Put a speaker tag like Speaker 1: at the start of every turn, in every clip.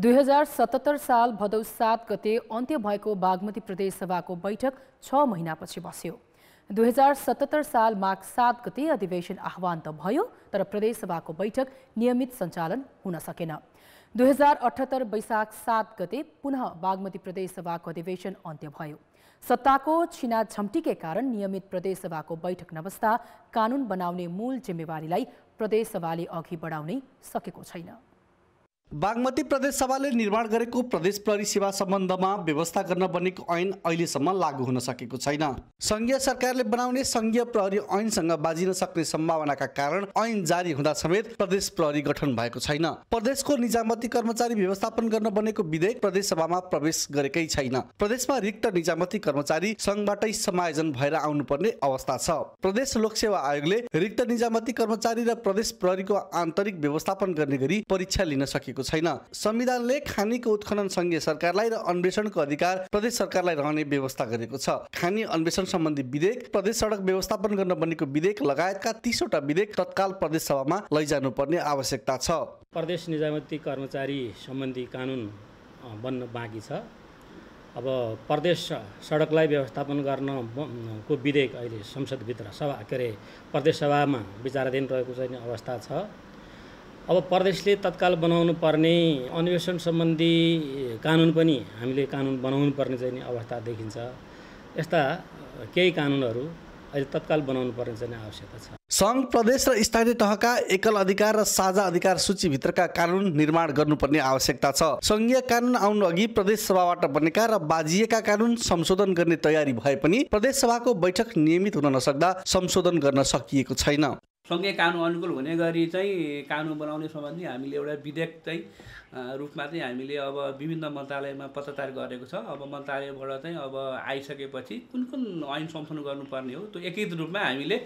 Speaker 1: दुई हजार सतहत्तर साल भदौ सात गते अन्त्य भएको बागमती प्रदेशसभाको बैठक छ महिनापछि बस्यो दुई हजार सतहत्तर साल माघ सात गते अधिवेशन आह्वान त भयो तर प्रदेशसभाको बैठक नियमित सञ्चालन हुन सकेन दुई हजार अठहत्तर वैशाख सात गते पुनः बागमती प्रदेशसभाको अधिवेशन अन्त्य भयो सत्ताको छिना छिनाझम्टीकै कारण नियमित प्रदेशसभाको बैठक नबस्दा कानुन बनाउने मूल जिम्मेवारीलाई प्रदेशसभाले अघि बढाउनै सकेको छैन
Speaker 2: बागमती प्रदेश सभाले निर्माण गरेको प्रदेश प्रहरी सेवा सम्बन्धमा व्यवस्था गर्न बनेको ऐन अहिलेसम्म लागू हुन सकेको छैन संघीय सरकारले बनाउने संघीय प्रहरी ऐनसँग बाजिन सक्ने सम्भावनाका कारण ऐन जारी हुँदा समेत प्रदेश प्रहरी गठन भएको छैन प्रदेशको निजामती कर्मचारी व्यवस्थापन गर्न बनेको विधेयक प्रदेश सभामा प्रवेश गरेकै छैन प्रदेशमा रिक्त निजामती कर्मचारी संघबाटै समायोजन भएर आउनुपर्ने अवस्था छ प्रदेश लोकसेवा आयोगले रिक्त निजामती कर्मचारी र प्रदेश प्रहरीको आन्तरिक व्यवस्थापन गर्ने गरी परीक्षा लिन सकेको भएको छैन संविधानले खानीको उत्खनन सङ्घीय सरकारलाई र अन्वेषणको अधिकार प्रदेश सरकारलाई रहने व्यवस्था गरेको छ खानी अन्वेषण सम्बन्धी विधेयक प्रदेश सडक व्यवस्थापन गर्न बनेको विधेयक लगायतका तीसवटा विधेयक तत्काल प्रदेश सभामा लैजानुपर्ने आवश्यकता छ
Speaker 3: प्रदेश निजामती कर्मचारी सम्बन्धी कानुन बन्न बाँकी छ अब प्रदेश सडकलाई व्यवस्थापन गर्न को विधेयक अहिले संसदभित्र सभा के अरे प्रदेश सभामा विचाराधीन रहेको छैन अवस्था छ अब प्रदेशले तत्काल बनाउनु पर्ने अन्वेषण सम्बन्धी कानुन पनि हामीले कानुन बनाउनु पर्ने चाहिँ अवस्था देखिन्छ यस्ता केही कानुनहरू अहिले तत्काल बनाउनु पर्ने चाहिँ आवश्यकता छ सङ्घ
Speaker 2: प्रदेश र स्थानीय तहका एकल अधिकार र साझा अधिकार सूचीभित्रका कानुन निर्माण गर्नुपर्ने आवश्यकता छ सङ्घीय कानुन आउनु अघि प्रदेश सभाबाट बनेका र बाजिएका कानुन संशोधन गर्ने तयारी भए पनि प्रदेश सभाको बैठक नियमित हुन नसक्दा संशोधन गर्न सकिएको छैन
Speaker 4: सङ्घीय कानुन अनुकूल हुने गरी चाहिँ कानुन बनाउने सम्बन्धी हामीले एउटा विधेयक चाहिँ रूपमा चाहिँ हामीले अब विभिन्न मन्त्रालयमा पत्रचार गरेको छ अब मन्त्रालयबाट चाहिँ अब आइसकेपछि कुन कुन ऐन संशोधन गर्नुपर्ने हो त्यो एकीकृत रूपमा हामीले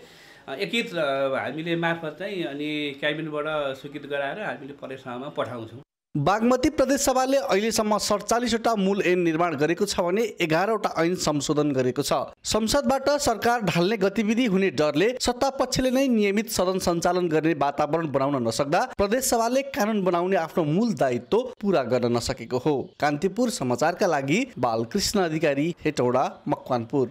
Speaker 4: एकीकृत हामीले मार्फत चाहिँ अनि क्याबिनेटबाट स्वीकृत गराएर हामीले प्रदेशसभामा पठाउँछौँ
Speaker 2: बागमती प्रदेश प्रदेशसभाले अहिलेसम्म सडचालिसवटा मूल ऐन निर्माण गरेको छ भने एघारवटा ऐन संशोधन गरेको छ संसदबाट सरकार ढाल्ने गतिविधि हुने डरले सत्ता पक्षले नै नियमित सदन सञ्चालन गर्ने वातावरण बनाउन नसक्दा प्रदेश सभाले कानुन बनाउने आफ्नो मूल दायित्व पुरा गर्न नसकेको हो कान्तिपुर समाचारका लागि बालकृष्ण अधिकारी हेटौडा
Speaker 1: मकवानपुर